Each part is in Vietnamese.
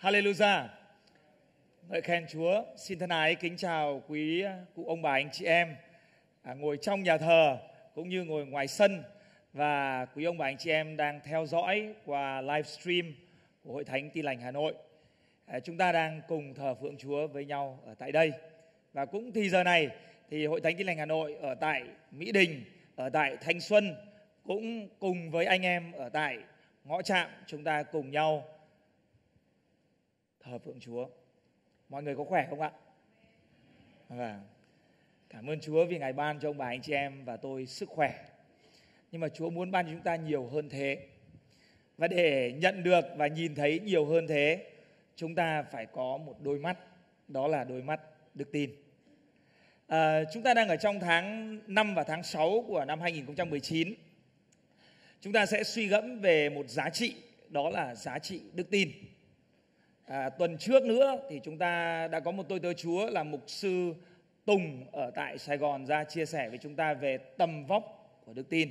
Hallelujah. Ngợi khen Chúa. Xin thân ái kính chào quý à, cụ ông bà anh chị em à, ngồi trong nhà thờ cũng như ngồi ngoài sân và quý ông bà anh chị em đang theo dõi qua livestream của Hội Thánh Tin Lành Hà Nội. À, chúng ta đang cùng thờ phượng Chúa với nhau ở tại đây. Và cũng thì giờ này thì Hội Thánh Tin Lành Hà Nội ở tại Mỹ Đình, ở tại Thanh Xuân cũng cùng với anh em ở tại ngõ trạm chúng ta cùng nhau thờ phượng Chúa. Mọi người có khỏe không ạ? À, cảm ơn Chúa vì Ngài ban cho ông bà anh chị em và tôi sức khỏe. Nhưng mà Chúa muốn ban cho chúng ta nhiều hơn thế. Và để nhận được và nhìn thấy nhiều hơn thế, chúng ta phải có một đôi mắt, đó là đôi mắt đức tin. À, chúng ta đang ở trong tháng 5 và tháng 6 của năm 2019. Chúng ta sẽ suy gẫm về một giá trị, đó là giá trị đức tin à, tuần trước nữa thì chúng ta đã có một tôi tớ chúa là mục sư Tùng ở tại Sài Gòn ra chia sẻ với chúng ta về tầm vóc của đức tin.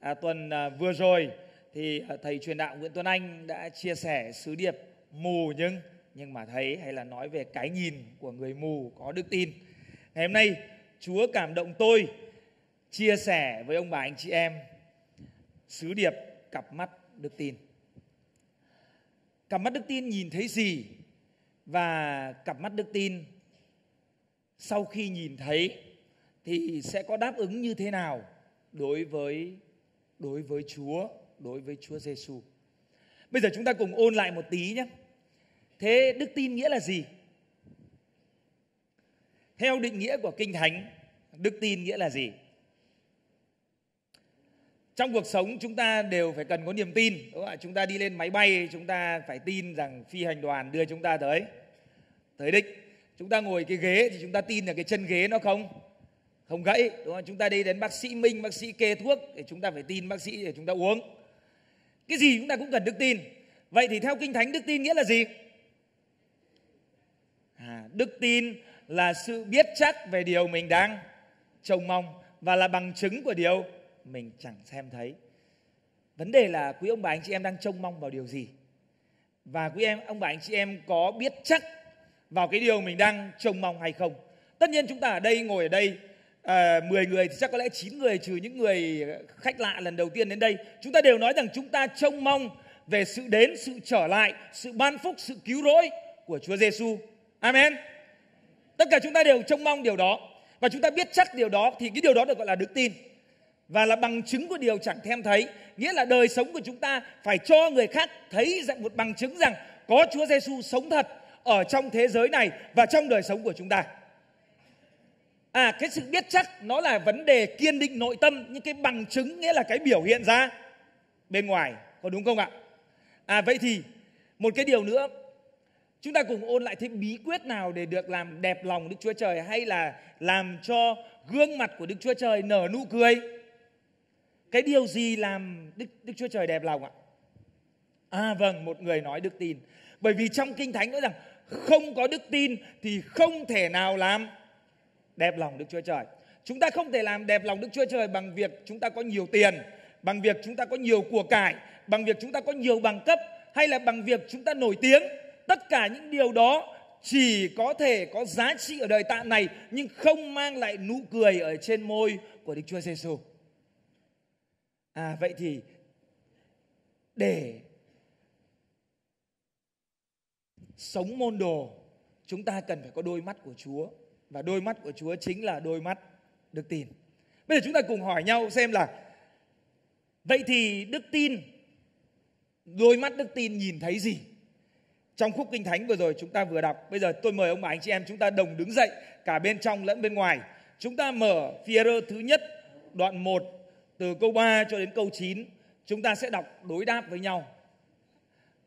À, tuần à, vừa rồi thì à, thầy truyền đạo Nguyễn Tuấn Anh đã chia sẻ sứ điệp mù nhưng nhưng mà thấy hay là nói về cái nhìn của người mù có đức tin. Ngày hôm nay Chúa cảm động tôi chia sẻ với ông bà anh chị em sứ điệp cặp mắt đức tin cặp mắt đức tin nhìn thấy gì và cặp mắt đức tin sau khi nhìn thấy thì sẽ có đáp ứng như thế nào đối với đối với Chúa, đối với Chúa Giêsu. Bây giờ chúng ta cùng ôn lại một tí nhé. Thế đức tin nghĩa là gì? Theo định nghĩa của Kinh Thánh, đức tin nghĩa là gì? trong cuộc sống chúng ta đều phải cần có niềm tin đúng không ạ chúng ta đi lên máy bay chúng ta phải tin rằng phi hành đoàn đưa chúng ta tới tới đích chúng ta ngồi cái ghế thì chúng ta tin là cái chân ghế nó không không gãy đúng không chúng ta đi đến bác sĩ minh bác sĩ kê thuốc để chúng ta phải tin bác sĩ để chúng ta uống cái gì chúng ta cũng cần đức tin vậy thì theo kinh thánh đức tin nghĩa là gì à, đức tin là sự biết chắc về điều mình đang trông mong và là bằng chứng của điều mình chẳng xem thấy vấn đề là quý ông bà anh chị em đang trông mong vào điều gì và quý em ông bà anh chị em có biết chắc vào cái điều mình đang trông mong hay không tất nhiên chúng ta ở đây ngồi ở đây à, ờ, 10 người thì chắc có lẽ 9 người trừ những người khách lạ lần đầu tiên đến đây chúng ta đều nói rằng chúng ta trông mong về sự đến sự trở lại sự ban phúc sự cứu rỗi của Chúa Giêsu amen tất cả chúng ta đều trông mong điều đó và chúng ta biết chắc điều đó thì cái điều đó được gọi là đức tin và là bằng chứng của điều chẳng thèm thấy. Nghĩa là đời sống của chúng ta phải cho người khác thấy rằng một bằng chứng rằng có Chúa Giêsu sống thật ở trong thế giới này và trong đời sống của chúng ta. À cái sự biết chắc nó là vấn đề kiên định nội tâm những cái bằng chứng nghĩa là cái biểu hiện ra bên ngoài có đúng không ạ? À vậy thì một cái điều nữa chúng ta cùng ôn lại thêm bí quyết nào để được làm đẹp lòng Đức Chúa Trời hay là làm cho gương mặt của Đức Chúa Trời nở nụ cười cái điều gì làm Đức Đức Chúa Trời đẹp lòng ạ? À vâng, một người nói đức tin. Bởi vì trong Kinh Thánh nói rằng không có đức tin thì không thể nào làm đẹp lòng Đức Chúa Trời. Chúng ta không thể làm đẹp lòng Đức Chúa Trời bằng việc chúng ta có nhiều tiền, bằng việc chúng ta có nhiều của cải, bằng việc chúng ta có nhiều bằng cấp hay là bằng việc chúng ta nổi tiếng. Tất cả những điều đó chỉ có thể có giá trị ở đời tạ này nhưng không mang lại nụ cười ở trên môi của Đức Chúa Giêsu à vậy thì để sống môn đồ chúng ta cần phải có đôi mắt của Chúa và đôi mắt của Chúa chính là đôi mắt đức tin. Bây giờ chúng ta cùng hỏi nhau xem là vậy thì đức tin đôi mắt đức tin nhìn thấy gì? Trong khúc kinh thánh vừa rồi chúng ta vừa đọc, bây giờ tôi mời ông bà anh chị em chúng ta đồng đứng dậy cả bên trong lẫn bên ngoài. Chúng ta mở Phi-e-rơ thứ nhất đoạn 1 từ câu 3 cho đến câu 9 chúng ta sẽ đọc đối đáp với nhau.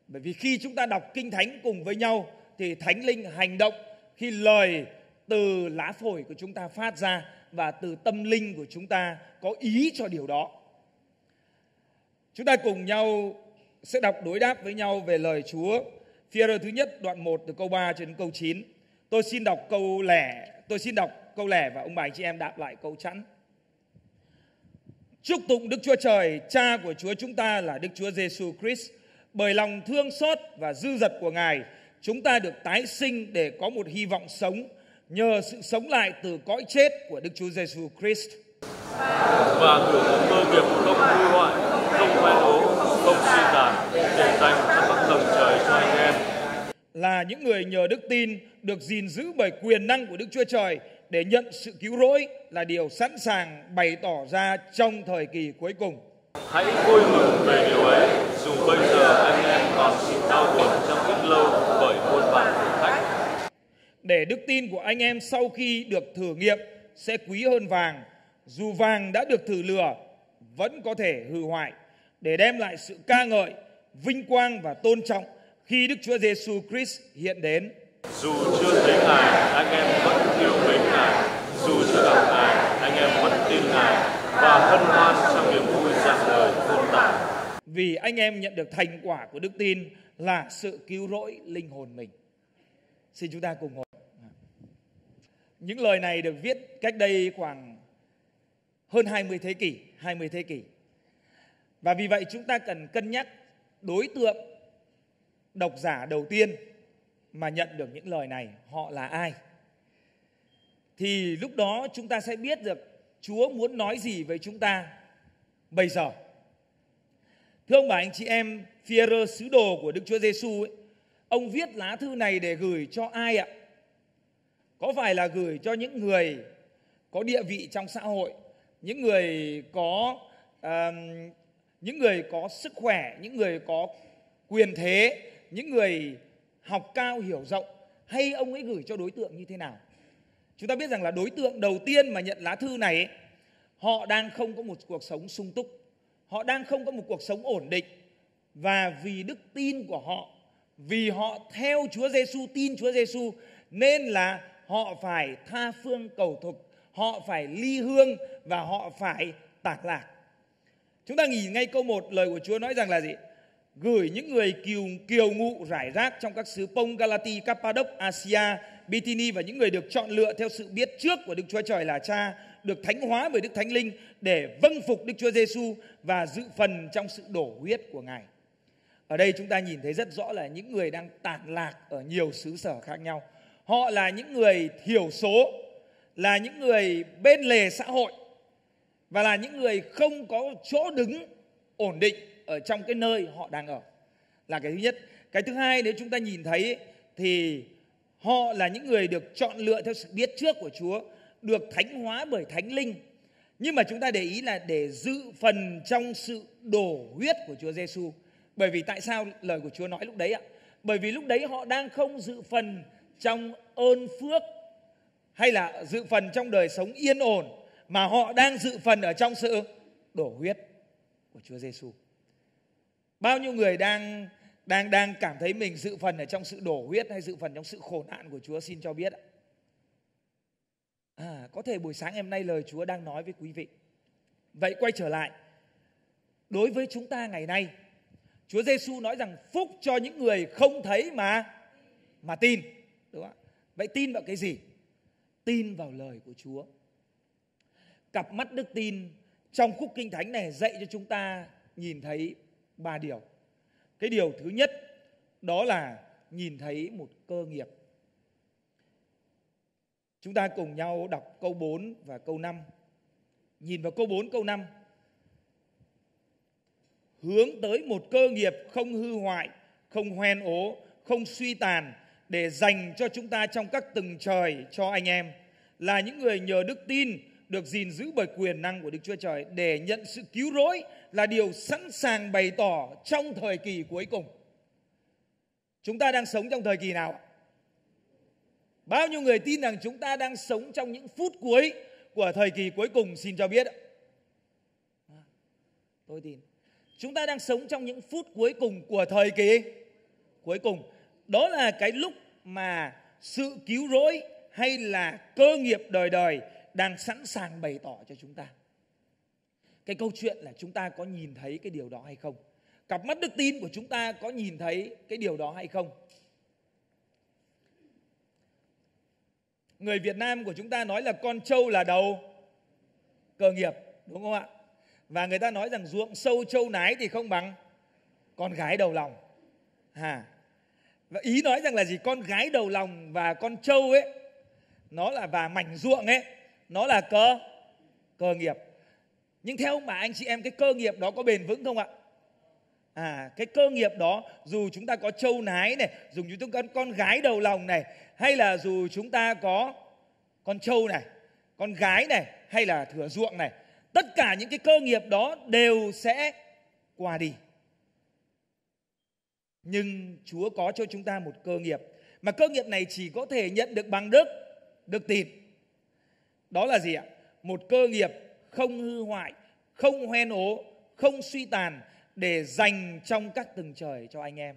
Bởi vì khi chúng ta đọc kinh thánh cùng với nhau thì thánh linh hành động khi lời từ lá phổi của chúng ta phát ra và từ tâm linh của chúng ta có ý cho điều đó. Chúng ta cùng nhau sẽ đọc đối đáp với nhau về lời Chúa. Phía thứ nhất đoạn 1 từ câu 3 cho đến câu 9. Tôi xin đọc câu lẻ, tôi xin đọc câu lẻ và ông bà anh chị em đáp lại câu chẵn. Chúc tụng Đức Chúa Trời, Cha của Chúa chúng ta là Đức Chúa Giêsu Christ. Bởi lòng thương xót và dư dật của Ngài, chúng ta được tái sinh để có một hy vọng sống nhờ sự sống lại từ cõi chết của Đức Chúa Giêsu Christ. Và cử chúng cơ nghiệp không hư hoại, không hoen ố, không suy tàn để dành cho các tầng trời cho anh em. Là những người nhờ đức tin được gìn giữ bởi quyền năng của Đức Chúa Trời để nhận sự cứu rỗi là điều sẵn sàng bày tỏ ra trong thời kỳ cuối cùng. Hãy vui mừng về điều ấy, dù bây giờ anh em còn chịu đau buồn trong ít lâu bởi muôn vàn thử thách. Để đức tin của anh em sau khi được thử nghiệm sẽ quý hơn vàng, dù vàng đã được thử lừa vẫn có thể hư hoại, để đem lại sự ca ngợi, vinh quang và tôn trọng khi Đức Chúa Giêsu Christ hiện đến. Dù chưa thấy Ngài, anh em vẫn yêu mến Ngài. Dù chưa gặp Ngài, anh em vẫn tin Ngài và hân hoan trong niềm vui dạng đời tôn tạo. Vì anh em nhận được thành quả của đức tin là sự cứu rỗi linh hồn mình. Xin chúng ta cùng ngồi. Những lời này được viết cách đây khoảng hơn 20 thế kỷ, 20 thế kỷ. Và vì vậy chúng ta cần cân nhắc đối tượng độc giả đầu tiên mà nhận được những lời này họ là ai thì lúc đó chúng ta sẽ biết được Chúa muốn nói gì với chúng ta bây giờ. Thưa ông bà anh chị em, Phi-e-rơ sứ đồ của Đức Chúa Giêsu ông viết lá thư này để gửi cho ai ạ? Có phải là gửi cho những người có địa vị trong xã hội, những người có uh, những người có sức khỏe, những người có quyền thế, những người học cao hiểu rộng hay ông ấy gửi cho đối tượng như thế nào chúng ta biết rằng là đối tượng đầu tiên mà nhận lá thư này ấy, họ đang không có một cuộc sống sung túc họ đang không có một cuộc sống ổn định và vì đức tin của họ vì họ theo Chúa Giêsu tin Chúa Giêsu nên là họ phải tha phương cầu thục họ phải ly hương và họ phải tạc lạc chúng ta nghỉ ngay câu một lời của Chúa nói rằng là gì gửi những người kiều, kiều ngụ rải rác trong các xứ Pông, Galati, Cappadoc, Asia, Bithyni và những người được chọn lựa theo sự biết trước của Đức Chúa Trời là Cha, được thánh hóa bởi Đức Thánh Linh để vâng phục Đức Chúa Giêsu và dự phần trong sự đổ huyết của Ngài. Ở đây chúng ta nhìn thấy rất rõ là những người đang tản lạc ở nhiều xứ sở khác nhau. Họ là những người thiểu số, là những người bên lề xã hội và là những người không có chỗ đứng ổn định ở trong cái nơi họ đang ở là cái thứ nhất cái thứ hai nếu chúng ta nhìn thấy thì họ là những người được chọn lựa theo sự biết trước của Chúa được thánh hóa bởi thánh linh nhưng mà chúng ta để ý là để giữ phần trong sự đổ huyết của Chúa Giêsu bởi vì tại sao lời của Chúa nói lúc đấy ạ bởi vì lúc đấy họ đang không dự phần trong ơn phước hay là dự phần trong đời sống yên ổn mà họ đang dự phần ở trong sự đổ huyết của Chúa Giêsu bao nhiêu người đang đang đang cảm thấy mình dự phần ở trong sự đổ huyết hay dự phần trong sự khổ nạn của Chúa xin cho biết À, có thể buổi sáng ngày hôm nay lời Chúa đang nói với quý vị. Vậy quay trở lại. Đối với chúng ta ngày nay, Chúa Giêsu nói rằng phúc cho những người không thấy mà mà tin, đúng không? Vậy tin vào cái gì? Tin vào lời của Chúa. Cặp mắt đức tin trong khúc kinh thánh này dạy cho chúng ta nhìn thấy ba điều. Cái điều thứ nhất đó là nhìn thấy một cơ nghiệp. Chúng ta cùng nhau đọc câu 4 và câu 5. Nhìn vào câu 4 câu 5. Hướng tới một cơ nghiệp không hư hoại, không hoen ố, không suy tàn để dành cho chúng ta trong các từng trời cho anh em là những người nhờ đức tin được gìn giữ bởi quyền năng của Đức Chúa Trời để nhận sự cứu rỗi là điều sẵn sàng bày tỏ trong thời kỳ cuối cùng. Chúng ta đang sống trong thời kỳ nào? Bao nhiêu người tin rằng chúng ta đang sống trong những phút cuối của thời kỳ cuối cùng xin cho biết. Tôi tin. Chúng ta đang sống trong những phút cuối cùng của thời kỳ cuối cùng. Đó là cái lúc mà sự cứu rỗi hay là cơ nghiệp đời đời đang sẵn sàng bày tỏ cho chúng ta. Cái câu chuyện là chúng ta có nhìn thấy cái điều đó hay không? Cặp mắt đức tin của chúng ta có nhìn thấy cái điều đó hay không? Người Việt Nam của chúng ta nói là con trâu là đầu cơ nghiệp, đúng không ạ? Và người ta nói rằng ruộng sâu trâu nái thì không bằng con gái đầu lòng. hà? và ý nói rằng là gì? Con gái đầu lòng và con trâu ấy nó là và mảnh ruộng ấy nó là cơ cơ nghiệp nhưng theo ông bà anh chị em cái cơ nghiệp đó có bền vững không ạ à cái cơ nghiệp đó dù chúng ta có trâu nái này dùng chúng ta có con gái đầu lòng này hay là dù chúng ta có con trâu này con gái này hay là thừa ruộng này tất cả những cái cơ nghiệp đó đều sẽ qua đi nhưng chúa có cho chúng ta một cơ nghiệp mà cơ nghiệp này chỉ có thể nhận được bằng đức đức tin đó là gì ạ? Một cơ nghiệp không hư hoại, không hoen ố, không suy tàn để dành trong các từng trời cho anh em.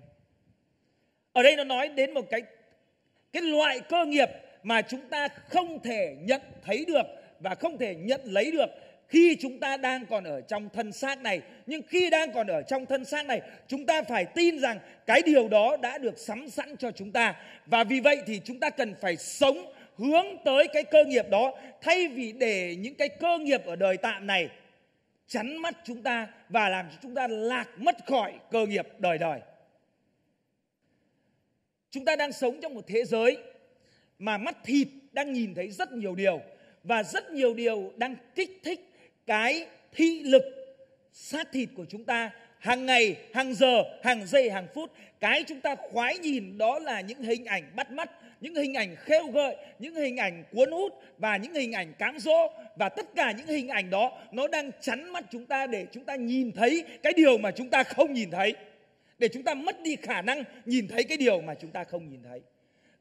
Ở đây nó nói đến một cái cái loại cơ nghiệp mà chúng ta không thể nhận thấy được và không thể nhận lấy được khi chúng ta đang còn ở trong thân xác này nhưng khi đang còn ở trong thân xác này chúng ta phải tin rằng cái điều đó đã được sắm sẵn cho chúng ta và vì vậy thì chúng ta cần phải sống hướng tới cái cơ nghiệp đó thay vì để những cái cơ nghiệp ở đời tạm này chắn mắt chúng ta và làm cho chúng ta lạc mất khỏi cơ nghiệp đời đời. Chúng ta đang sống trong một thế giới mà mắt thịt đang nhìn thấy rất nhiều điều và rất nhiều điều đang kích thích cái thị lực sát thịt của chúng ta hàng ngày, hàng giờ, hàng giây, hàng phút. Cái chúng ta khoái nhìn đó là những hình ảnh bắt mắt những hình ảnh khêu gợi, những hình ảnh cuốn hút và những hình ảnh cám dỗ và tất cả những hình ảnh đó nó đang chắn mắt chúng ta để chúng ta nhìn thấy cái điều mà chúng ta không nhìn thấy. Để chúng ta mất đi khả năng nhìn thấy cái điều mà chúng ta không nhìn thấy.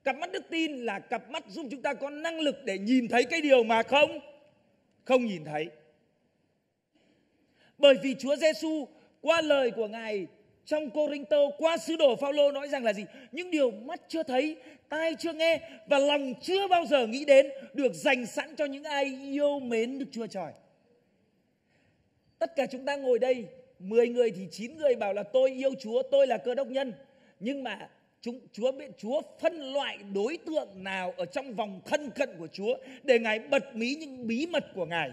Cặp mắt đức tin là cặp mắt giúp chúng ta có năng lực để nhìn thấy cái điều mà không không nhìn thấy. Bởi vì Chúa Giêsu qua lời của Ngài trong Cô Rinh Tô qua sứ đồ Phao-lô nói rằng là gì? Những điều mắt chưa thấy, tai chưa nghe và lòng chưa bao giờ nghĩ đến được dành sẵn cho những ai yêu mến Đức Chúa Trời. Tất cả chúng ta ngồi đây, 10 người thì 9 người bảo là tôi yêu Chúa, tôi là cơ đốc nhân. Nhưng mà chúng Chúa biết Chúa phân loại đối tượng nào ở trong vòng thân cận của Chúa để Ngài bật mí những bí mật của Ngài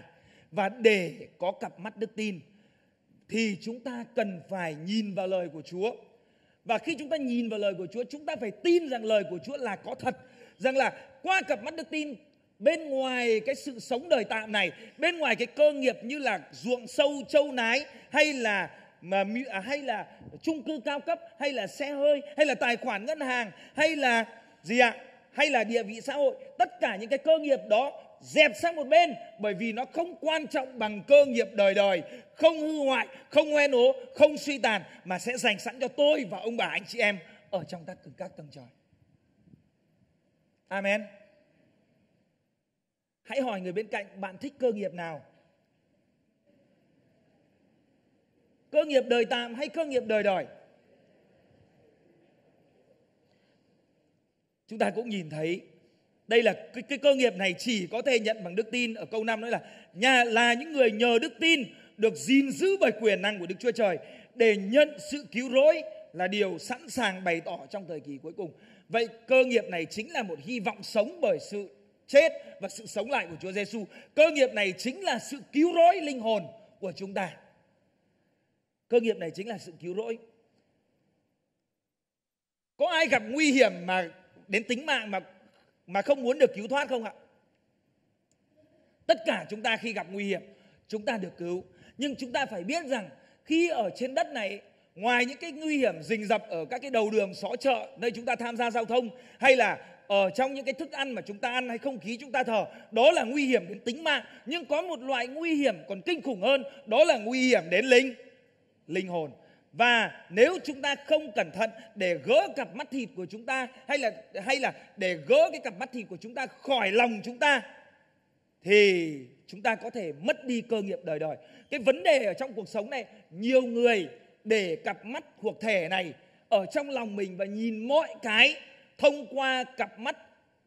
và để có cặp mắt đức tin thì chúng ta cần phải nhìn vào lời của Chúa. Và khi chúng ta nhìn vào lời của Chúa, chúng ta phải tin rằng lời của Chúa là có thật, rằng là qua cặp mắt đức tin bên ngoài cái sự sống đời tạm này, bên ngoài cái cơ nghiệp như là ruộng sâu châu nái hay là mà à, hay là chung cư cao cấp hay là xe hơi hay là tài khoản ngân hàng hay là gì ạ? À? hay là địa vị xã hội, tất cả những cái cơ nghiệp đó dẹp sang một bên bởi vì nó không quan trọng bằng cơ nghiệp đời đời, không hư hoại, không hoen ố, không suy tàn mà sẽ dành sẵn cho tôi và ông bà anh chị em ở trong các từng các tầng trời. Amen. Hãy hỏi người bên cạnh bạn thích cơ nghiệp nào? Cơ nghiệp đời tạm hay cơ nghiệp đời đời? Chúng ta cũng nhìn thấy đây là cái, cái cơ nghiệp này chỉ có thể nhận bằng đức tin ở câu 5 nữa là nhà là những người nhờ đức tin được gìn giữ bởi quyền năng của Đức Chúa Trời để nhận sự cứu rỗi là điều sẵn sàng bày tỏ trong thời kỳ cuối cùng. Vậy cơ nghiệp này chính là một hy vọng sống bởi sự chết và sự sống lại của Chúa Giêsu. Cơ nghiệp này chính là sự cứu rỗi linh hồn của chúng ta. Cơ nghiệp này chính là sự cứu rỗi. Có ai gặp nguy hiểm mà đến tính mạng mà mà không muốn được cứu thoát không ạ? Tất cả chúng ta khi gặp nguy hiểm, chúng ta được cứu. Nhưng chúng ta phải biết rằng khi ở trên đất này ngoài những cái nguy hiểm rình rập ở các cái đầu đường xó chợ nơi chúng ta tham gia giao thông hay là ở trong những cái thức ăn mà chúng ta ăn hay không khí chúng ta thở đó là nguy hiểm đến tính mạng nhưng có một loại nguy hiểm còn kinh khủng hơn đó là nguy hiểm đến linh linh hồn và nếu chúng ta không cẩn thận để gỡ cặp mắt thịt của chúng ta hay là hay là để gỡ cái cặp mắt thịt của chúng ta khỏi lòng chúng ta thì chúng ta có thể mất đi cơ nghiệp đời đời. Cái vấn đề ở trong cuộc sống này, nhiều người để cặp mắt thuộc thể này ở trong lòng mình và nhìn mọi cái thông qua cặp mắt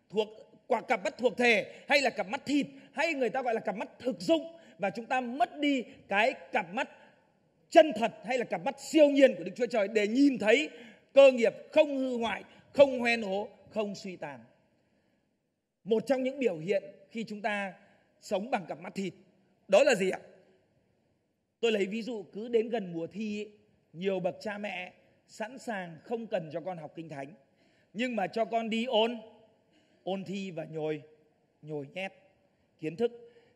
thuộc quả cặp mắt thuộc thể hay là cặp mắt thịt hay người ta gọi là cặp mắt thực dụng và chúng ta mất đi cái cặp mắt chân thật hay là cặp mắt siêu nhiên của Đức Chúa Trời để nhìn thấy cơ nghiệp không hư hoại, không hoen hố, không suy tàn. Một trong những biểu hiện khi chúng ta sống bằng cặp mắt thịt đó là gì ạ? Tôi lấy ví dụ cứ đến gần mùa thi nhiều bậc cha mẹ sẵn sàng không cần cho con học kinh thánh nhưng mà cho con đi ôn ôn thi và nhồi nhồi nhét kiến thức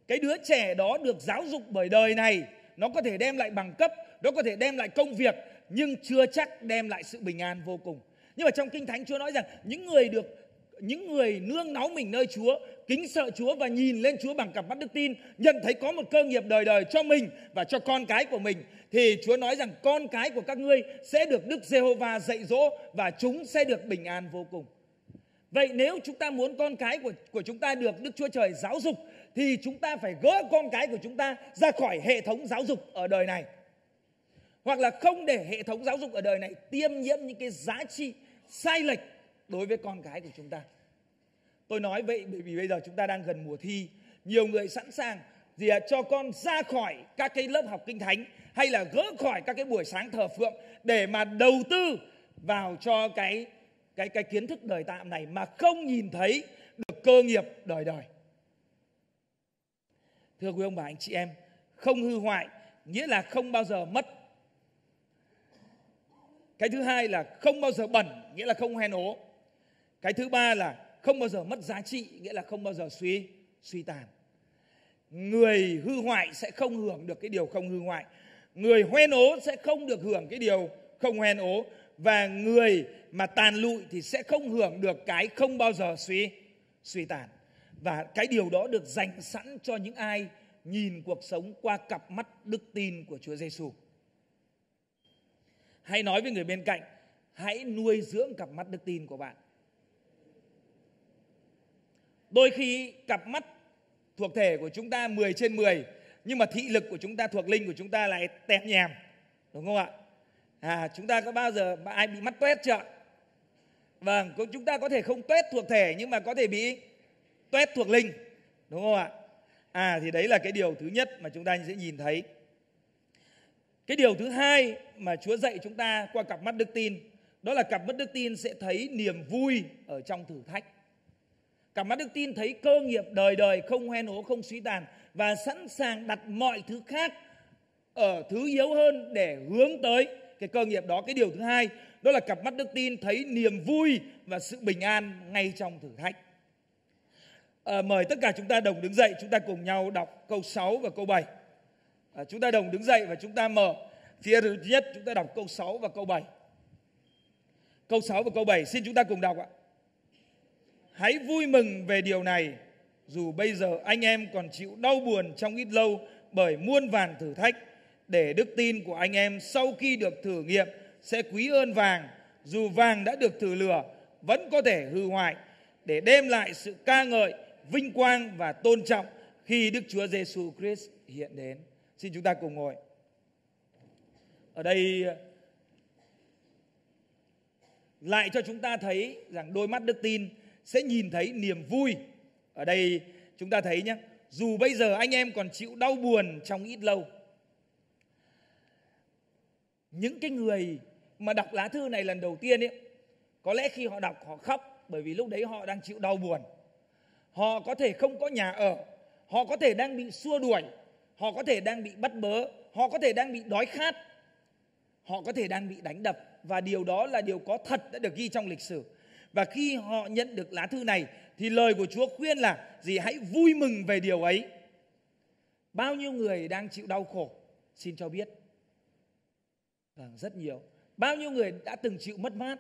cái đứa trẻ đó được giáo dục bởi đời này nó có thể đem lại bằng cấp nó có thể đem lại công việc nhưng chưa chắc đem lại sự bình an vô cùng nhưng mà trong kinh thánh chúa nói rằng những người được những người nương náu mình nơi Chúa, kính sợ Chúa và nhìn lên Chúa bằng cặp mắt đức tin, nhận thấy có một cơ nghiệp đời đời cho mình và cho con cái của mình, thì Chúa nói rằng con cái của các ngươi sẽ được Đức Jehovah dạy dỗ và chúng sẽ được bình an vô cùng. Vậy nếu chúng ta muốn con cái của của chúng ta được Đức Chúa Trời giáo dục thì chúng ta phải gỡ con cái của chúng ta ra khỏi hệ thống giáo dục ở đời này hoặc là không để hệ thống giáo dục ở đời này tiêm nhiễm những cái giá trị sai lệch đối với con cái của chúng ta. Tôi nói vậy bởi vì bây giờ chúng ta đang gần mùa thi, nhiều người sẵn sàng gì à, cho con ra khỏi các cái lớp học kinh thánh hay là gỡ khỏi các cái buổi sáng thờ phượng để mà đầu tư vào cho cái cái cái kiến thức đời tạm này mà không nhìn thấy được cơ nghiệp đời đời. Thưa quý ông bà anh chị em, không hư hoại nghĩa là không bao giờ mất cái thứ hai là không bao giờ bẩn, nghĩa là không hèn ố. Cái thứ ba là không bao giờ mất giá trị, nghĩa là không bao giờ suy suy tàn. Người hư hoại sẽ không hưởng được cái điều không hư hoại. Người hoen ố sẽ không được hưởng cái điều không hoen ố và người mà tàn lụi thì sẽ không hưởng được cái không bao giờ suy suy tàn. Và cái điều đó được dành sẵn cho những ai nhìn cuộc sống qua cặp mắt đức tin của Chúa Giêsu hay nói với người bên cạnh hãy nuôi dưỡng cặp mắt đức tin của bạn đôi khi cặp mắt thuộc thể của chúng ta 10 trên 10 nhưng mà thị lực của chúng ta thuộc linh của chúng ta lại tẹp nhèm đúng không ạ à chúng ta có bao giờ ai bị mắt toét chưa vâng chúng ta có thể không toét thuộc thể nhưng mà có thể bị toét thuộc linh đúng không ạ à thì đấy là cái điều thứ nhất mà chúng ta sẽ nhìn thấy cái điều thứ hai mà Chúa dạy chúng ta qua cặp mắt đức tin, đó là cặp mắt đức tin sẽ thấy niềm vui ở trong thử thách. Cặp mắt đức tin thấy cơ nghiệp đời đời không hoen ố không suy tàn và sẵn sàng đặt mọi thứ khác ở thứ yếu hơn để hướng tới cái cơ nghiệp đó. Cái điều thứ hai đó là cặp mắt đức tin thấy niềm vui và sự bình an ngay trong thử thách. À, mời tất cả chúng ta đồng đứng dậy, chúng ta cùng nhau đọc câu 6 và câu 7 à, chúng ta đồng đứng dậy và chúng ta mở phía thứ nhất chúng ta đọc câu 6 và câu 7 câu 6 và câu 7 xin chúng ta cùng đọc ạ hãy vui mừng về điều này dù bây giờ anh em còn chịu đau buồn trong ít lâu bởi muôn vàn thử thách để đức tin của anh em sau khi được thử nghiệm sẽ quý hơn vàng dù vàng đã được thử lửa vẫn có thể hư hoại để đem lại sự ca ngợi vinh quang và tôn trọng khi Đức Chúa Giêsu Christ hiện đến. Xin chúng ta cùng ngồi. Ở đây lại cho chúng ta thấy rằng đôi mắt đức tin sẽ nhìn thấy niềm vui. Ở đây chúng ta thấy nhé, dù bây giờ anh em còn chịu đau buồn trong ít lâu. Những cái người mà đọc lá thư này lần đầu tiên ấy, có lẽ khi họ đọc họ khóc bởi vì lúc đấy họ đang chịu đau buồn. Họ có thể không có nhà ở, họ có thể đang bị xua đuổi, họ có thể đang bị bắt bớ, họ có thể đang bị đói khát, họ có thể đang bị đánh đập và điều đó là điều có thật đã được ghi trong lịch sử. Và khi họ nhận được lá thư này thì lời của Chúa khuyên là gì hãy vui mừng về điều ấy. Bao nhiêu người đang chịu đau khổ xin cho biết. Vâng, rất nhiều. Bao nhiêu người đã từng chịu mất mát,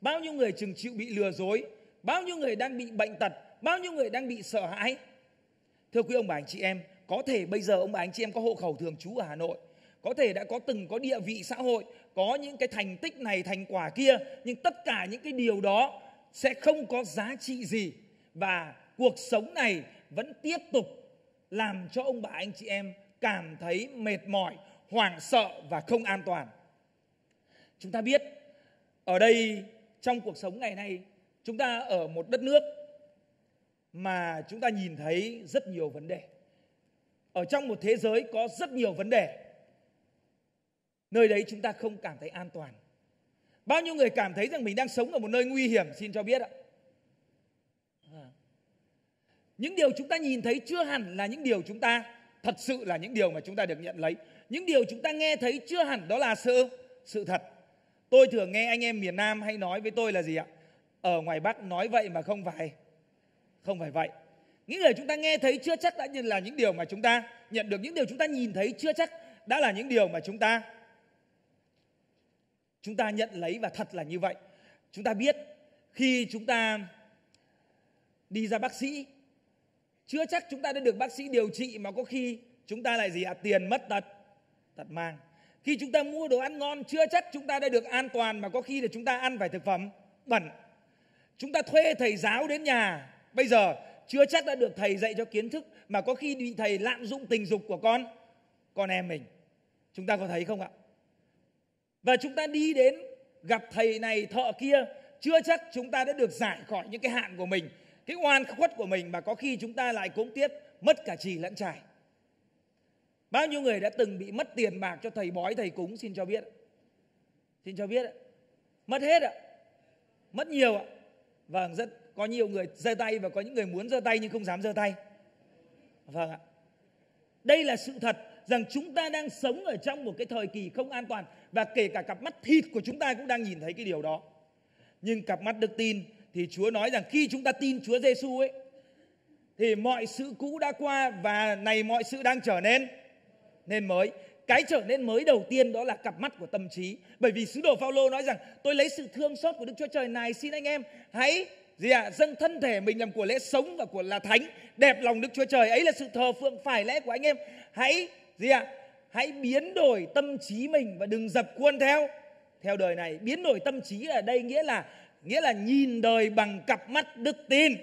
bao nhiêu người từng chịu bị lừa dối, bao nhiêu người đang bị bệnh tật, bao nhiêu người đang bị sợ hãi. Thưa quý ông bà anh chị em, có thể bây giờ ông bà anh chị em có hộ khẩu thường trú ở Hà Nội, có thể đã có từng có địa vị xã hội, có những cái thành tích này thành quả kia, nhưng tất cả những cái điều đó sẽ không có giá trị gì và cuộc sống này vẫn tiếp tục làm cho ông bà anh chị em cảm thấy mệt mỏi, hoảng sợ và không an toàn. Chúng ta biết ở đây trong cuộc sống ngày nay chúng ta ở một đất nước mà chúng ta nhìn thấy rất nhiều vấn đề ở trong một thế giới có rất nhiều vấn đề. Nơi đấy chúng ta không cảm thấy an toàn. Bao nhiêu người cảm thấy rằng mình đang sống ở một nơi nguy hiểm xin cho biết ạ. À. Những điều chúng ta nhìn thấy chưa hẳn là những điều chúng ta thật sự là những điều mà chúng ta được nhận lấy. Những điều chúng ta nghe thấy chưa hẳn đó là sự sự thật. Tôi thường nghe anh em miền Nam hay nói với tôi là gì ạ? Ở ngoài Bắc nói vậy mà không phải không phải vậy những lời chúng ta nghe thấy chưa chắc đã là những điều mà chúng ta nhận được. Những điều chúng ta nhìn thấy chưa chắc đã là những điều mà chúng ta chúng ta nhận lấy và thật là như vậy. Chúng ta biết khi chúng ta đi ra bác sĩ chưa chắc chúng ta đã được bác sĩ điều trị mà có khi chúng ta lại gì ạ à? tiền mất tật tật mang khi chúng ta mua đồ ăn ngon chưa chắc chúng ta đã được an toàn mà có khi là chúng ta ăn phải thực phẩm bẩn chúng ta thuê thầy giáo đến nhà bây giờ chưa chắc đã được thầy dạy cho kiến thức mà có khi bị thầy lạm dụng tình dục của con con em mình chúng ta có thấy không ạ và chúng ta đi đến gặp thầy này thợ kia chưa chắc chúng ta đã được giải khỏi những cái hạn của mình cái oan khuất của mình mà có khi chúng ta lại cống tiết mất cả trì lẫn trải bao nhiêu người đã từng bị mất tiền bạc cho thầy bói thầy cúng xin cho biết xin cho biết mất hết ạ mất nhiều ạ vâng rất có nhiều người giơ tay và có những người muốn giơ tay nhưng không dám giơ tay vâng ạ đây là sự thật rằng chúng ta đang sống ở trong một cái thời kỳ không an toàn và kể cả cặp mắt thịt của chúng ta cũng đang nhìn thấy cái điều đó nhưng cặp mắt đức tin thì Chúa nói rằng khi chúng ta tin Chúa Giêsu ấy thì mọi sự cũ đã qua và này mọi sự đang trở nên nên mới. Cái trở nên mới đầu tiên đó là cặp mắt của tâm trí. Bởi vì sứ đồ Phaolô nói rằng tôi lấy sự thương xót của Đức Chúa Trời này xin anh em hãy gì ạ à, dâng thân thể mình làm của lễ sống và của là thánh đẹp lòng đức chúa trời ấy là sự thờ phượng phải lẽ của anh em hãy gì ạ à, hãy biến đổi tâm trí mình và đừng dập khuôn theo theo đời này biến đổi tâm trí ở đây nghĩa là nghĩa là nhìn đời bằng cặp mắt đức tin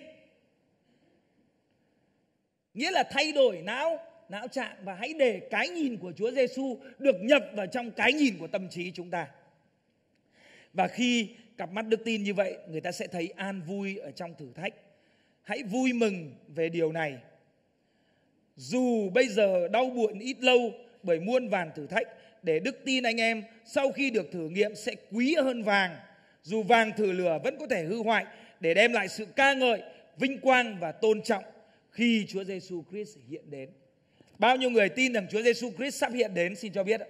nghĩa là thay đổi não não trạng và hãy để cái nhìn của Chúa Giêsu được nhập vào trong cái nhìn của tâm trí chúng ta. Và khi cặp mắt đức tin như vậy, người ta sẽ thấy an vui ở trong thử thách. Hãy vui mừng về điều này. Dù bây giờ đau buồn ít lâu bởi muôn vàn thử thách, để đức tin anh em sau khi được thử nghiệm sẽ quý hơn vàng. Dù vàng thử lửa vẫn có thể hư hoại để đem lại sự ca ngợi, vinh quang và tôn trọng khi Chúa Giêsu Christ hiện đến. Bao nhiêu người tin rằng Chúa Giêsu Christ sắp hiện đến xin cho biết ạ?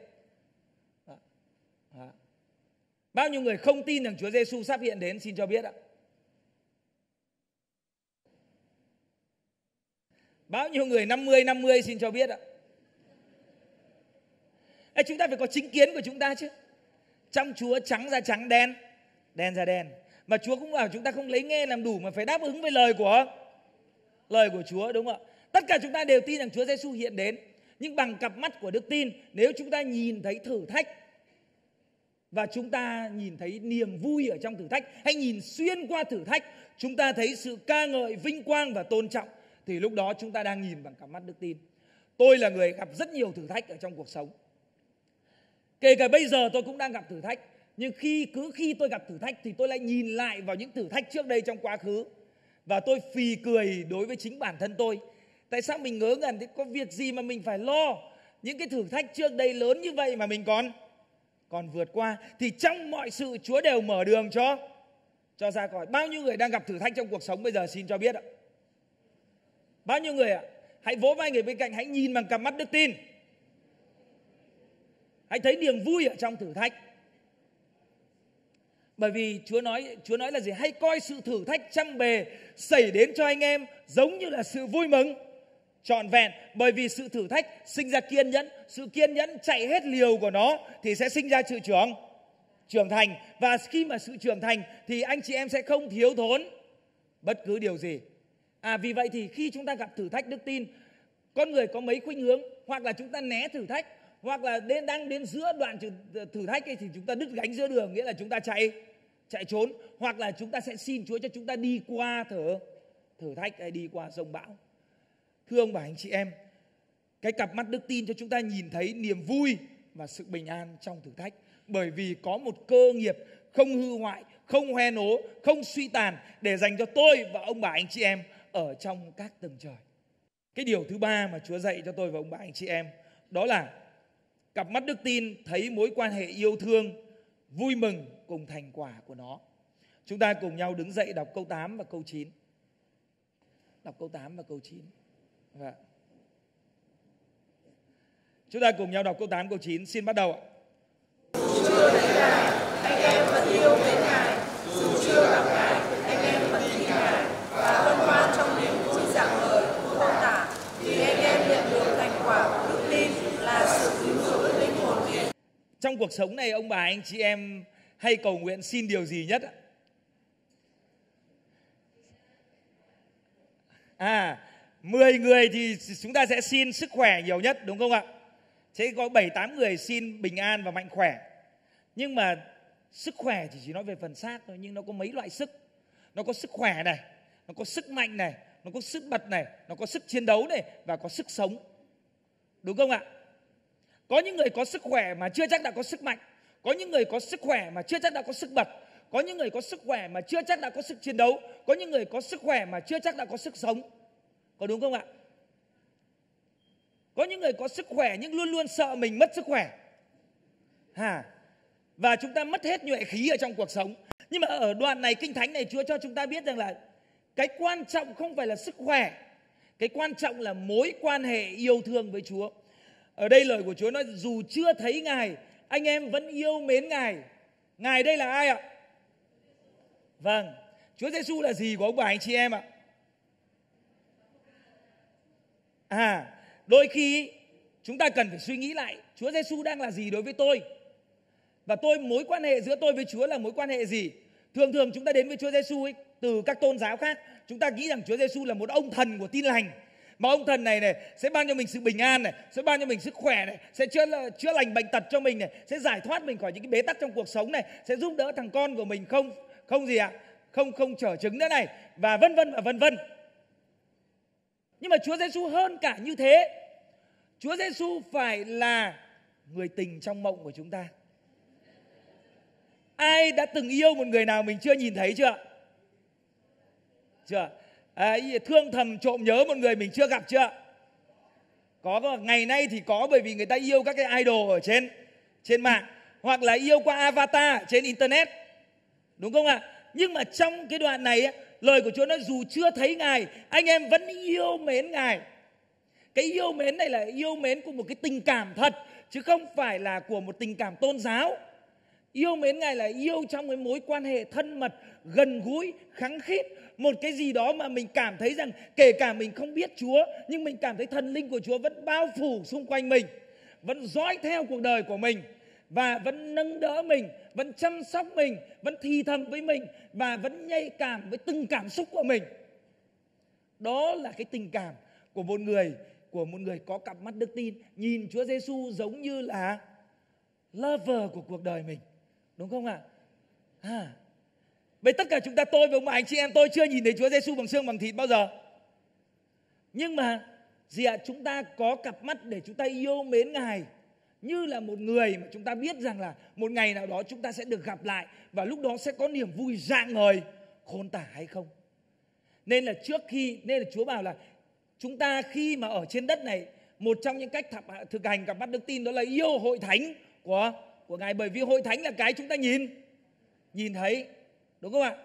Bao nhiêu người không tin rằng Chúa Giêsu sắp hiện đến xin cho biết ạ? Bao nhiêu người 50 50 xin cho biết ạ? Ê, chúng ta phải có chính kiến của chúng ta chứ. Trong Chúa trắng ra trắng đen, đen ra đen. Mà Chúa cũng bảo chúng ta không lấy nghe làm đủ mà phải đáp ứng với lời của lời của Chúa đúng không ạ? Tất cả chúng ta đều tin rằng Chúa Giêsu hiện đến, nhưng bằng cặp mắt của đức tin, nếu chúng ta nhìn thấy thử thách và chúng ta nhìn thấy niềm vui ở trong thử thách hãy nhìn xuyên qua thử thách chúng ta thấy sự ca ngợi vinh quang và tôn trọng thì lúc đó chúng ta đang nhìn bằng cặp mắt đức tin tôi là người gặp rất nhiều thử thách ở trong cuộc sống kể cả bây giờ tôi cũng đang gặp thử thách nhưng khi cứ khi tôi gặp thử thách thì tôi lại nhìn lại vào những thử thách trước đây trong quá khứ và tôi phì cười đối với chính bản thân tôi tại sao mình ngớ ngẩn thế có việc gì mà mình phải lo những cái thử thách trước đây lớn như vậy mà mình còn còn vượt qua thì trong mọi sự Chúa đều mở đường cho cho ra khỏi. Bao nhiêu người đang gặp thử thách trong cuộc sống bây giờ xin cho biết ạ? Bao nhiêu người ạ? Hãy vỗ vai người bên cạnh, hãy nhìn bằng cặp mắt đức tin. Hãy thấy niềm vui ở trong thử thách. Bởi vì Chúa nói Chúa nói là gì? Hãy coi sự thử thách trăm bề xảy đến cho anh em giống như là sự vui mừng trọn vẹn bởi vì sự thử thách sinh ra kiên nhẫn sự kiên nhẫn chạy hết liều của nó thì sẽ sinh ra sự trưởng trưởng thành và khi mà sự trưởng thành thì anh chị em sẽ không thiếu thốn bất cứ điều gì à vì vậy thì khi chúng ta gặp thử thách đức tin con người có mấy khuynh hướng hoặc là chúng ta né thử thách hoặc là đến đang đến giữa đoạn thử thách ấy, thì chúng ta đứt gánh giữa đường nghĩa là chúng ta chạy chạy trốn hoặc là chúng ta sẽ xin Chúa cho chúng ta đi qua thử thử thách hay đi qua sông bão Thưa ông bà anh chị em, cái cặp mắt đức tin cho chúng ta nhìn thấy niềm vui và sự bình an trong thử thách bởi vì có một cơ nghiệp không hư hoại, không hoe nố, không suy tàn để dành cho tôi và ông bà anh chị em ở trong các tầng trời. Cái điều thứ ba mà Chúa dạy cho tôi và ông bà anh chị em đó là cặp mắt đức tin thấy mối quan hệ yêu thương, vui mừng cùng thành quả của nó. Chúng ta cùng nhau đứng dậy đọc câu 8 và câu 9. Đọc câu 8 và câu 9. Vâng. Chúng ta cùng nhau đọc câu 8 câu 9 xin bắt đầu ạ. Dù chưa thấy Ngài, anh em vẫn yêu mến Ngài. Dù chưa gặp Ngài, anh em vẫn tin Ngài và hân hoan trong niềm vui dạng lời không tả vì anh em nhận được thành quả của tin là sự cứu rỗi linh hồn mình. Trong cuộc sống này ông bà anh chị em hay cầu nguyện xin điều gì nhất À, 10 người thì chúng ta sẽ xin sức khỏe nhiều nhất đúng không ạ? Thế có 7 8 người xin bình an và mạnh khỏe. Nhưng mà sức khỏe thì chỉ nói về phần xác thôi nhưng nó có mấy loại sức. Nó có sức khỏe này, nó có sức mạnh này, nó có sức bật này, nó có sức chiến đấu này và có sức sống. Đúng không ạ? Có những người có sức khỏe mà chưa chắc đã có sức mạnh, có những người có sức khỏe mà chưa chắc đã có sức bật, có những người có sức khỏe mà chưa chắc đã có sức chiến đấu, có những người có sức khỏe mà chưa chắc đã có sức sống có đúng không ạ? Có những người có sức khỏe nhưng luôn luôn sợ mình mất sức khỏe. Ha. Và chúng ta mất hết nhuệ khí ở trong cuộc sống. Nhưng mà ở đoạn này kinh thánh này Chúa cho chúng ta biết rằng là cái quan trọng không phải là sức khỏe, cái quan trọng là mối quan hệ yêu thương với Chúa. Ở đây lời của Chúa nói dù chưa thấy Ngài, anh em vẫn yêu mến Ngài. Ngài đây là ai ạ? Vâng, Chúa Giêsu là gì của ông bà anh chị em ạ? à đôi khi chúng ta cần phải suy nghĩ lại Chúa Giêsu đang là gì đối với tôi và tôi mối quan hệ giữa tôi với Chúa là mối quan hệ gì thường thường chúng ta đến với Chúa Giêsu từ các tôn giáo khác chúng ta nghĩ rằng Chúa Giêsu là một ông thần của tin lành mà ông thần này này sẽ ban cho mình sự bình an này sẽ ban cho mình sức khỏe này sẽ chữa chữa lành bệnh tật cho mình này sẽ giải thoát mình khỏi những cái bế tắc trong cuộc sống này sẽ giúp đỡ thằng con của mình không không gì ạ à? không không trở chứng nữa này và vân vân và vân vân nhưng mà Chúa Giêsu hơn cả như thế. Chúa Giêsu phải là người tình trong mộng của chúng ta. Ai đã từng yêu một người nào mình chưa nhìn thấy chưa? Chưa. À, thương thầm trộm nhớ một người mình chưa gặp chưa? Có, ngày nay thì có bởi vì người ta yêu các cái idol ở trên trên mạng hoặc là yêu qua avatar trên internet. Đúng không ạ? Nhưng mà trong cái đoạn này ấy, Lời của Chúa nói dù chưa thấy Ngài, anh em vẫn yêu mến Ngài. Cái yêu mến này là yêu mến của một cái tình cảm thật, chứ không phải là của một tình cảm tôn giáo. Yêu mến Ngài là yêu trong cái mối quan hệ thân mật, gần gũi, kháng khít. Một cái gì đó mà mình cảm thấy rằng kể cả mình không biết Chúa, nhưng mình cảm thấy thần linh của Chúa vẫn bao phủ xung quanh mình, vẫn dõi theo cuộc đời của mình và vẫn nâng đỡ mình vẫn chăm sóc mình vẫn thi thầm với mình và vẫn nhạy cảm với từng cảm xúc của mình đó là cái tình cảm của một người của một người có cặp mắt đức tin nhìn Chúa Giêsu giống như là lover của cuộc đời mình đúng không ạ à. Vậy tất cả chúng ta tôi và ông bà anh chị em tôi chưa nhìn thấy Chúa Giêsu bằng xương bằng thịt bao giờ. Nhưng mà gì ạ, à, chúng ta có cặp mắt để chúng ta yêu mến Ngài như là một người mà chúng ta biết rằng là một ngày nào đó chúng ta sẽ được gặp lại và lúc đó sẽ có niềm vui rạng ngời khôn tả hay không nên là trước khi nên là Chúa bảo là chúng ta khi mà ở trên đất này một trong những cách thực hành cặp mắt đức tin đó là yêu hội thánh của của ngài bởi vì hội thánh là cái chúng ta nhìn nhìn thấy đúng không ạ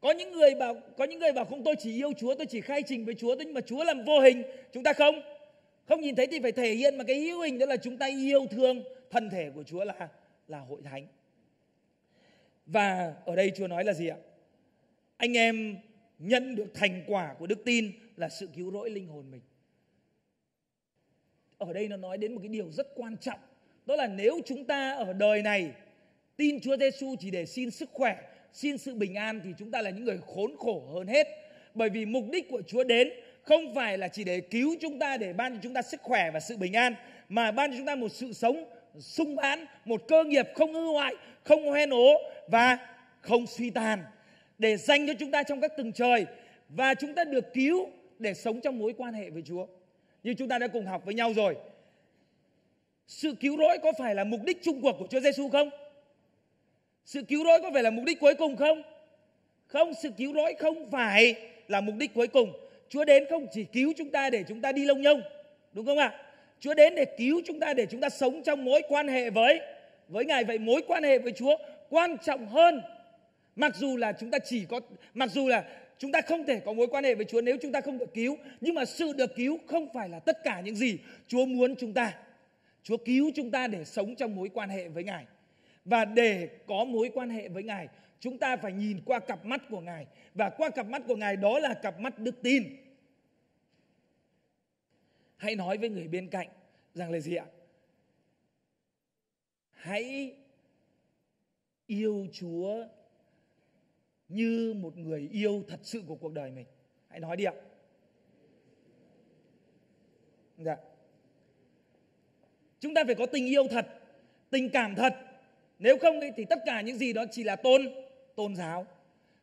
có những người bảo có những người bảo không tôi chỉ yêu Chúa tôi chỉ khai trình với Chúa nhưng mà Chúa làm vô hình chúng ta không không nhìn thấy thì phải thể hiện mà cái hữu hình đó là chúng ta yêu thương thân thể của Chúa là là hội thánh và ở đây Chúa nói là gì ạ anh em nhận được thành quả của đức tin là sự cứu rỗi linh hồn mình ở đây nó nói đến một cái điều rất quan trọng đó là nếu chúng ta ở đời này tin Chúa Giêsu chỉ để xin sức khỏe xin sự bình an thì chúng ta là những người khốn khổ hơn hết bởi vì mục đích của Chúa đến không phải là chỉ để cứu chúng ta để ban cho chúng ta sức khỏe và sự bình an mà ban cho chúng ta một sự sống sung mãn một cơ nghiệp không hư hoại không hoen ố và không suy tàn để dành cho chúng ta trong các từng trời và chúng ta được cứu để sống trong mối quan hệ với Chúa như chúng ta đã cùng học với nhau rồi sự cứu rỗi có phải là mục đích chung cuộc của Chúa Giêsu không sự cứu rỗi có phải là mục đích cuối cùng không không sự cứu rỗi không phải là mục đích cuối cùng Chúa đến không chỉ cứu chúng ta để chúng ta đi lông nhông, đúng không ạ? Chúa đến để cứu chúng ta để chúng ta sống trong mối quan hệ với với Ngài vậy mối quan hệ với Chúa quan trọng hơn. Mặc dù là chúng ta chỉ có mặc dù là chúng ta không thể có mối quan hệ với Chúa nếu chúng ta không được cứu, nhưng mà sự được cứu không phải là tất cả những gì Chúa muốn chúng ta. Chúa cứu chúng ta để sống trong mối quan hệ với Ngài. Và để có mối quan hệ với Ngài, Chúng ta phải nhìn qua cặp mắt của Ngài. Và qua cặp mắt của Ngài đó là cặp mắt đức tin. Hãy nói với người bên cạnh rằng là gì ạ? Hãy yêu Chúa như một người yêu thật sự của cuộc đời mình. Hãy nói đi ạ. Dạ. Chúng ta phải có tình yêu thật, tình cảm thật. Nếu không thì tất cả những gì đó chỉ là tôn, tôn giáo.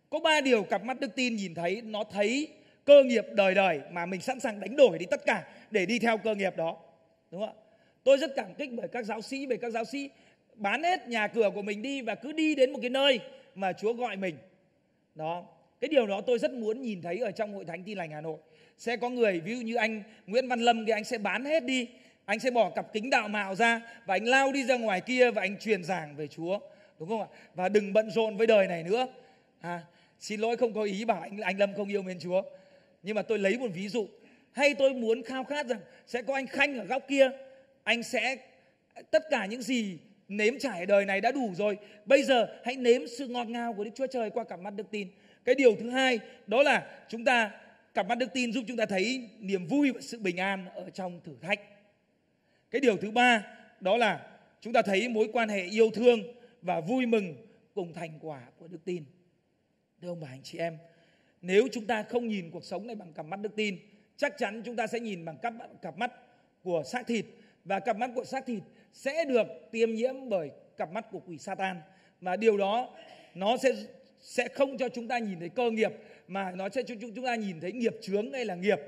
Có ba điều cặp mắt đức tin nhìn thấy, nó thấy cơ nghiệp đời đời mà mình sẵn sàng đánh đổi đi tất cả để đi theo cơ nghiệp đó. Đúng không ạ? Tôi rất cảm kích bởi các giáo sĩ, bởi các giáo sĩ bán hết nhà cửa của mình đi và cứ đi đến một cái nơi mà Chúa gọi mình. Đó, cái điều đó tôi rất muốn nhìn thấy ở trong hội thánh tin lành Hà Nội. Sẽ có người ví dụ như anh Nguyễn Văn Lâm thì anh sẽ bán hết đi, anh sẽ bỏ cặp kính đạo mạo ra và anh lao đi ra ngoài kia và anh truyền giảng về Chúa đúng không ạ và đừng bận rộn với đời này nữa à, xin lỗi không có ý bảo anh anh lâm không yêu mến chúa nhưng mà tôi lấy một ví dụ hay tôi muốn khao khát rằng sẽ có anh khanh ở góc kia anh sẽ tất cả những gì nếm trải đời này đã đủ rồi bây giờ hãy nếm sự ngọt ngào của đức chúa trời qua cặp mắt đức tin cái điều thứ hai đó là chúng ta cặp mắt đức tin giúp chúng ta thấy niềm vui và sự bình an ở trong thử thách cái điều thứ ba đó là chúng ta thấy mối quan hệ yêu thương và vui mừng cùng thành quả của đức tin. Thưa ông bà anh chị em, nếu chúng ta không nhìn cuộc sống này bằng cặp mắt đức tin, chắc chắn chúng ta sẽ nhìn bằng cặp, cặp mắt của xác thịt và cặp mắt của xác thịt sẽ được tiêm nhiễm bởi cặp mắt của quỷ Satan và điều đó nó sẽ sẽ không cho chúng ta nhìn thấy cơ nghiệp mà nó sẽ cho chúng ta nhìn thấy nghiệp chướng hay là nghiệp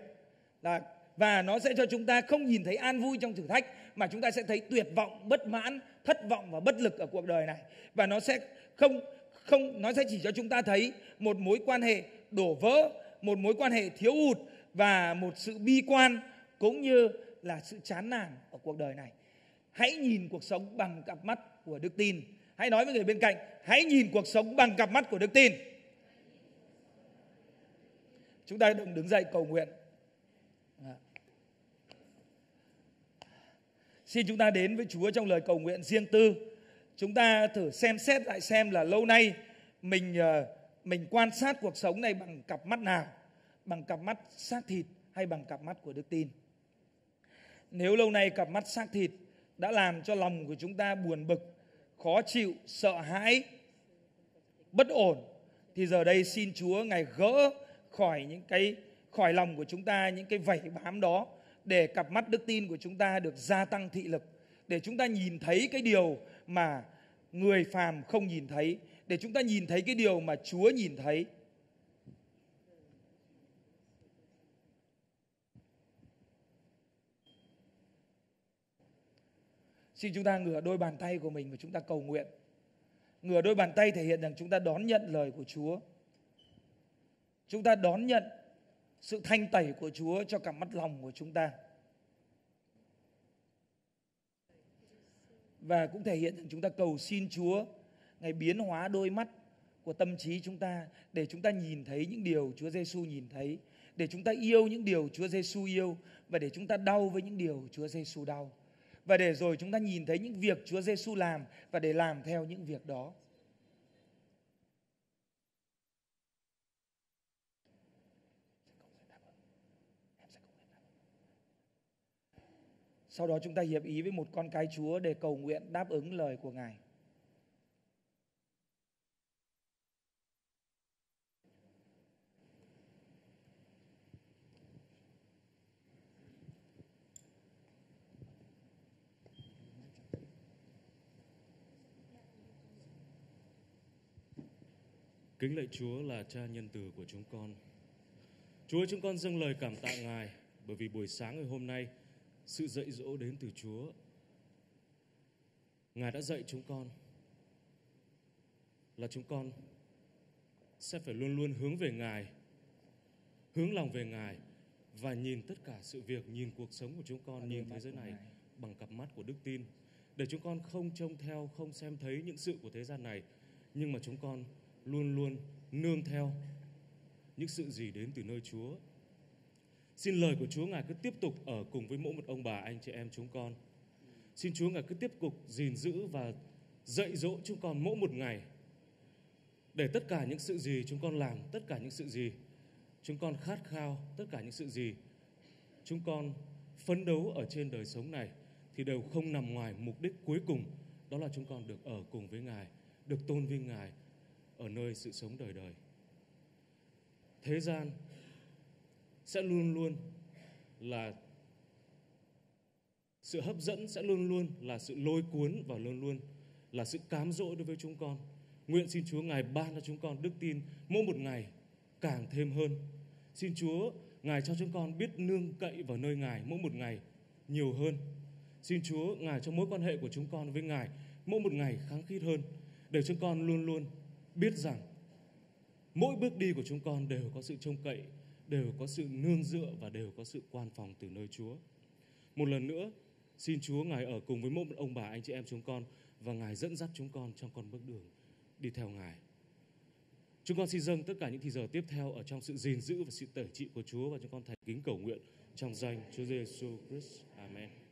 là và nó sẽ cho chúng ta không nhìn thấy an vui trong thử thách mà chúng ta sẽ thấy tuyệt vọng, bất mãn, thất vọng và bất lực ở cuộc đời này và nó sẽ không không nó sẽ chỉ cho chúng ta thấy một mối quan hệ đổ vỡ, một mối quan hệ thiếu hụt và một sự bi quan cũng như là sự chán nản ở cuộc đời này. Hãy nhìn cuộc sống bằng cặp mắt của đức tin. Hãy nói với người bên cạnh, hãy nhìn cuộc sống bằng cặp mắt của đức tin. Chúng ta đừng đứng dậy cầu nguyện. Xin chúng ta đến với Chúa trong lời cầu nguyện riêng tư. Chúng ta thử xem xét lại xem là lâu nay mình ờ, mình quan sát cuộc sống này bằng cặp mắt nào? Bằng cặp mắt xác thịt hay bằng cặp mắt của đức tin? Nếu lâu nay cặp mắt xác thịt đã làm cho lòng của chúng ta buồn bực, khó chịu, sợ hãi, bất ổn thì giờ đây xin Chúa ngài gỡ khỏi những cái khỏi lòng của chúng ta những cái vảy bám đó để cặp mắt đức tin của chúng ta được gia tăng thị lực, để chúng ta nhìn thấy cái điều mà người phàm không nhìn thấy, để chúng ta nhìn thấy cái điều mà Chúa nhìn thấy. Xin chúng ta ngửa đôi bàn tay của mình và chúng ta cầu nguyện. Ngửa đôi bàn tay thể hiện rằng chúng ta đón nhận lời của Chúa. Chúng ta đón nhận sự thanh tẩy của Chúa cho cả mắt lòng của chúng ta. Và cũng thể hiện rằng chúng ta cầu xin Chúa ngày biến hóa đôi mắt của tâm trí chúng ta để chúng ta nhìn thấy những điều Chúa Giêsu nhìn thấy, để chúng ta yêu những điều Chúa Giêsu yêu và để chúng ta đau với những điều Chúa Giêsu đau. Và để rồi chúng ta nhìn thấy những việc Chúa Giêsu làm và để làm theo những việc đó. Sau đó chúng ta hiệp ý với một con cái Chúa để cầu nguyện đáp ứng lời của Ngài. Kính lạy Chúa là cha nhân từ của chúng con. Chúa chúng con dâng lời cảm tạ Ngài bởi vì buổi sáng ngày hôm nay sự dạy dỗ đến từ Chúa. Ngài đã dạy chúng con là chúng con sẽ phải luôn luôn hướng về Ngài, hướng lòng về Ngài và nhìn tất cả sự việc, nhìn cuộc sống của chúng con, nhìn thế giới này bằng cặp mắt của đức tin để chúng con không trông theo, không xem thấy những sự của thế gian này, nhưng mà chúng con luôn luôn nương theo những sự gì đến từ nơi Chúa Xin lời của Chúa Ngài cứ tiếp tục ở cùng với mỗi một ông bà, anh chị em chúng con. Xin Chúa Ngài cứ tiếp tục gìn giữ và dạy dỗ chúng con mỗi một ngày để tất cả những sự gì chúng con làm, tất cả những sự gì chúng con khát khao, tất cả những sự gì chúng con phấn đấu ở trên đời sống này thì đều không nằm ngoài mục đích cuối cùng đó là chúng con được ở cùng với Ngài, được tôn vinh Ngài ở nơi sự sống đời đời. Thế gian sẽ luôn luôn là sự hấp dẫn sẽ luôn luôn là sự lôi cuốn và luôn luôn là sự cám dỗ đối với chúng con. Nguyện xin Chúa Ngài ban cho chúng con đức tin mỗi một ngày càng thêm hơn. Xin Chúa Ngài cho chúng con biết nương cậy vào nơi Ngài mỗi một ngày nhiều hơn. Xin Chúa Ngài cho mối quan hệ của chúng con với Ngài mỗi một ngày kháng khít hơn để chúng con luôn luôn biết rằng mỗi bước đi của chúng con đều có sự trông cậy đều có sự nương dựa và đều có sự quan phòng từ nơi Chúa. Một lần nữa, xin Chúa Ngài ở cùng với mỗi ông bà, anh chị em chúng con và Ngài dẫn dắt chúng con trong con bước đường đi theo Ngài. Chúng con xin dâng tất cả những thì giờ tiếp theo ở trong sự gìn giữ và sự tẩy trị của Chúa và chúng con thành kính cầu nguyện trong danh Chúa Giêsu Christ. Amen.